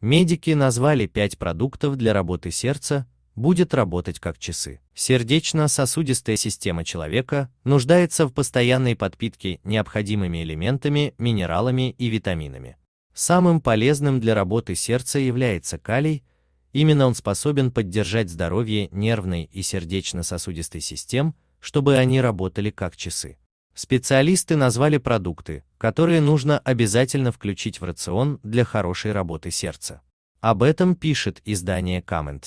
Медики назвали 5 продуктов для работы сердца, будет работать как часы. Сердечно-сосудистая система человека нуждается в постоянной подпитке необходимыми элементами, минералами и витаминами. Самым полезным для работы сердца является калий, именно он способен поддержать здоровье нервной и сердечно-сосудистой систем, чтобы они работали как часы. Специалисты назвали продукты, которые нужно обязательно включить в рацион для хорошей работы сердца. Об этом пишет издание *Comment*.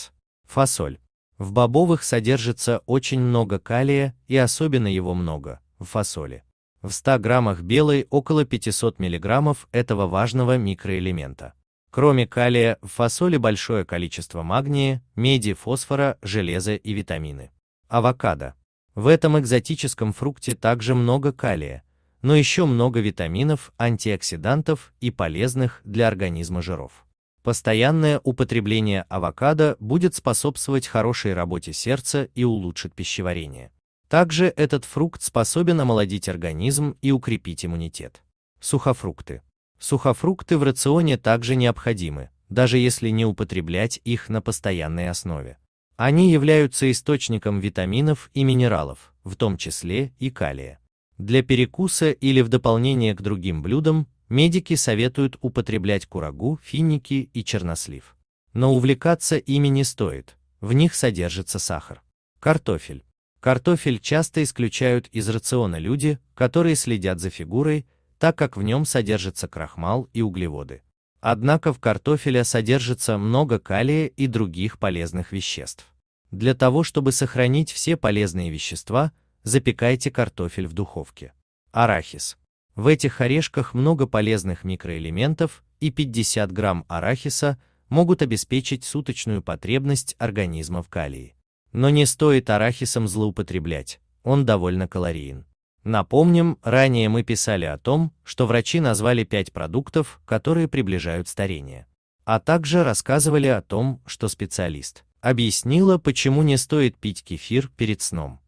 Фасоль. В бобовых содержится очень много калия и особенно его много в фасоли. В 100 граммах белой около 500 миллиграммов этого важного микроэлемента. Кроме калия, в фасоли большое количество магния, меди, фосфора, железа и витамины. Авокадо. В этом экзотическом фрукте также много калия, но еще много витаминов, антиоксидантов и полезных для организма жиров. Постоянное употребление авокадо будет способствовать хорошей работе сердца и улучшит пищеварение. Также этот фрукт способен омолодить организм и укрепить иммунитет. Сухофрукты. Сухофрукты в рационе также необходимы, даже если не употреблять их на постоянной основе. Они являются источником витаминов и минералов, в том числе и калия. Для перекуса или в дополнение к другим блюдам медики советуют употреблять курагу, финики и чернослив. Но увлекаться ими не стоит, в них содержится сахар. Картофель. Картофель часто исключают из рациона люди, которые следят за фигурой, так как в нем содержится крахмал и углеводы. Однако в картофеле содержится много калия и других полезных веществ. Для того, чтобы сохранить все полезные вещества, запекайте картофель в духовке. Арахис. В этих орешках много полезных микроэлементов, и 50 грамм арахиса могут обеспечить суточную потребность организма в калии. Но не стоит арахисом злоупотреблять, он довольно калориен. Напомним, ранее мы писали о том, что врачи назвали 5 продуктов, которые приближают старение. А также рассказывали о том, что специалист – объяснила, почему не стоит пить кефир перед сном.